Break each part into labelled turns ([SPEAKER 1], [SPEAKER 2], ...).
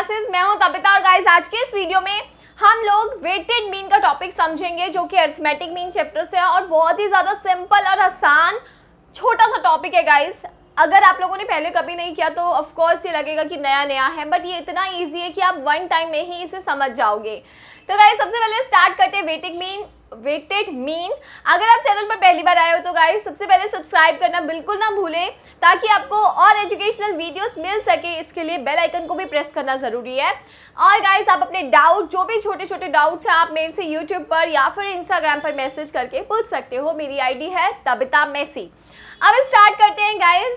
[SPEAKER 1] classes मैं हूं तबिता और गाइस आज के इस वीडियो में हम लोग वेटेड मीन का टॉपिक समझेंगे जो कि अर्थमेटिक मीन चैप्टर से है और बहुत ही ज़्यादा सिंपल और आसान छोटा सा टॉपिक है गाइस अगर आप लोगों ने पहले कभी नहीं किया तो ऑफ कोर्स ये लगेगा कि नया नया है बट ये इतना इजी है कि आप वन टाइम में ही इसे समझ जाओगे तो गाइस सबसे पहले स्टार्ट करते हैं वेटिंग मीन वेटेड मीन अगर आप चैनल पर पहली बार आए हो तो गाइस सबसे पहले सब्सक्राइब करना बिल्कुल ना भूलें ताकि आपको और एजुकेशनल वीडियोस मिल सके इसके लिए बेल आइकन को भी प्रेस करना ज़रूरी है और गाइस आप अपने डाउट जो भी छोटे छोटे डाउट्स हैं आप मेरे से यूट्यूब पर या फिर इंस्टाग्राम पर मैसेज करके पूछ सकते हो मेरी आईडी है तबिता मेसी अब स्टार्ट करते हैं गाइज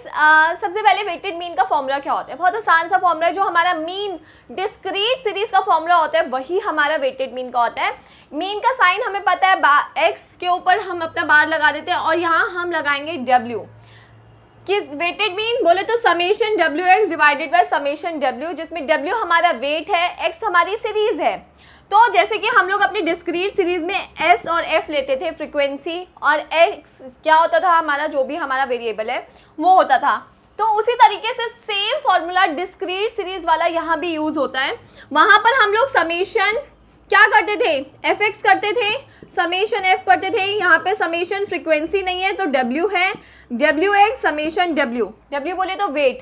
[SPEAKER 1] सबसे पहले वेटेड मीन का फॉर्मूला क्या होता है बहुत आसान सा फॉर्मूला है जो हमारा मीन डिस्क्रीट सीरीज का फॉर्मूला होता है वही हमारा वेटेड मीन का होता है मीन का साइन हमें पता होता है एक्स के ऊपर हम अपना बार लगा देते हैं और यहाँ हम लगाएंगे डब्ल्यू किस वेटेड मीन बोले तो summation W X divided by summation W जिसमें डब्ल्यू हमारा वेट है एक्स हमारी सीरीज है तो जैसे कि हम लोग अपनी डिस्क्रीट सीरीज में एस और एफ लेते थे फ्रिक्वेंसी और एक्स क्या होता था हमारा जो भी हमारा वेरिएबल है वो होता था तो उसी तरीके से सेम फॉर्मूला डिस्क्रीट सीरीज वाला यहाँ भी यूज़ होता है वहाँ पर हम लोग समेशन क्या करते थे एफ एक्स करते थे समेशन एफ करते थे यहाँ पे समेशन फ्रिक्वेंसी नहीं है तो डब्ल्यू है W X summation W W बोले तो वेट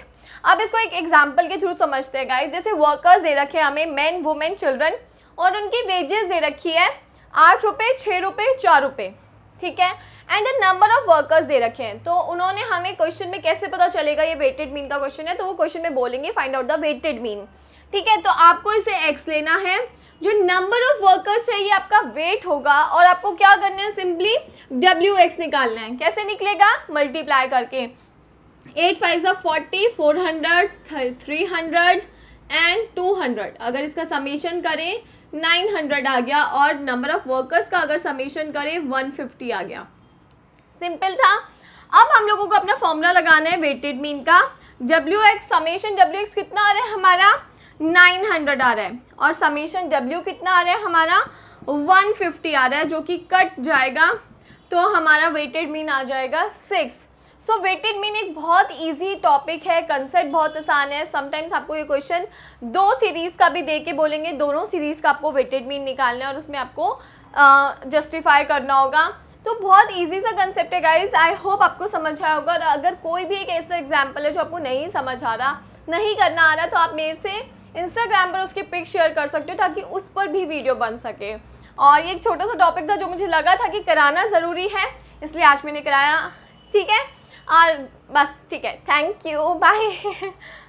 [SPEAKER 1] अब इसको एक एग्जाम्पल के थ्रू समझते हैं गाइज जैसे वर्कर्स दे रखे हैं हमें मैन वुमेन चिल्ड्रन और उनकी वेजेस दे रखी है आठ रुपये छः रुपये चार रुपये ठीक है and the number of workers दे रखे हैं तो उन्होंने हमें क्वेश्चन में कैसे पता चलेगा ये वेटेड मीन का क्वेश्चन है तो वो क्वेश्चन में बोलेंगे find out the weighted mean ठीक है तो आपको इसे एक्स लेना है जो नंबर ऑफ वर्कर्स है ये आपका वेट होगा और आपको क्या करना है सिंपली डब्ल्यू एक्स निकालना है कैसे निकलेगा मल्टीप्लाई करके एट फाइव सा forty four hundred three hundred and two hundred अगर इसका समीशन करें नाइन हंड्रेड आ गया और नंबर ऑफ वर्कर्स का अगर समीशन करें वन फिफ्टी आ गया सिंपल था अब हम लोगों को अपना फॉर्मूला लगाना है वेटेड मीन का W X summation W X कितना आ रहा है हमारा नाइन हंड्रेड आ रहा है और समीशन डब्ल्यू कितना आ रहा है हमारा वन फिफ्टी आ रहा है जो कि कट जाएगा तो हमारा वेटेड मीन आ जाएगा सिक्स सो वेटेड मीन एक बहुत इजी टॉपिक है कंसेप्ट बहुत आसान है समटाइम्स आपको ये क्वेश्चन दो सीरीज़ का भी दे के बोलेंगे दोनों सीरीज़ का आपको वेटेड मीन निकालना है और उसमें आपको जस्टिफाई uh, करना होगा तो बहुत इजी सा कंसेप्ट है गाइज आई होप आपको समझ आया होगा और अगर कोई भी एक ऐसा एग्जाम्पल है जो आपको नहीं समझ आ रहा नहीं करना आ रहा तो आप मेरे से इंस्टाग्राम पर उसकी पिक शेयर कर सकते हो ताकि उस पर भी वीडियो बन सके और ये एक छोटा सा टॉपिक था जो मुझे लगा था कि कराना ज़रूरी है इसलिए आज मैंने कराया ठीक है और बस ठीक है थैंक यू बाय